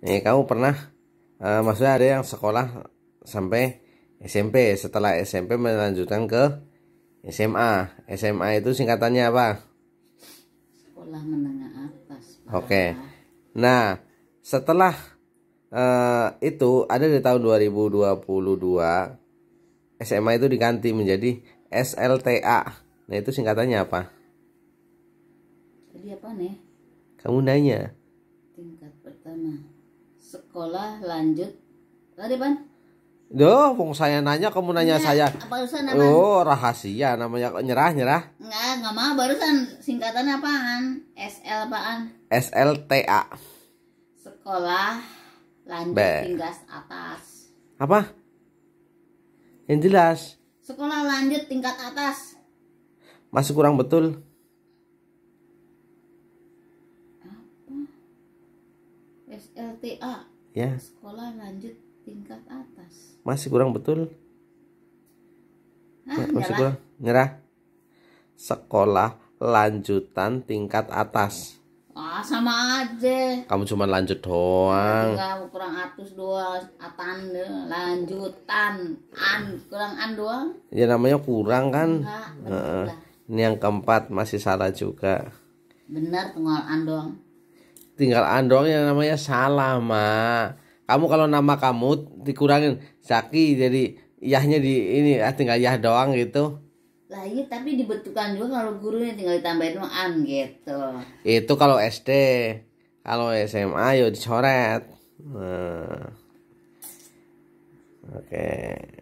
Nih eh, kamu pernah uh, maksudnya ada yang sekolah sampai SMP setelah SMP melanjutkan ke SMA SMA itu singkatannya apa sekolah menengah atas oke okay. nah setelah uh, itu ada di tahun 2022 SMA itu diganti menjadi SLTA nah itu singkatannya apa Jadi apa nih kamu nanya sekolah lanjut tadi ban Duh, wong saya nanya, kamu nanya ya, saya. Barusan apa? Oh, rahasia namanya nyerah nyerah. Enggak, enggak mau. Barusan singkatan apaan? SL apaan? SLTA. Sekolah lanjut Be. tingkat atas. Apa? Yang jelas. Sekolah lanjut tingkat atas. Masih kurang betul. SLTA ya sekolah lanjut tingkat atas masih kurang betul Hah, masih nyerah. kurang nyerah sekolah lanjutan tingkat atas ah sama aja kamu cuma lanjut doang kamu kurang atus doang atan eh, lanjutan an kurang an doang ya namanya kurang kan Enggak, uh, ini yang keempat masih salah juga benar pengolaan doang tinggal andong yang namanya salah ma kamu kalau nama kamu dikurangin Zaki jadi yahnya di ini ah, tinggal yah doang gitu lah iya tapi dibetukan juga kalau gurunya tinggal ditambahin an gitu itu kalau SD kalau SMA yuk ya dicoret nah. oke okay.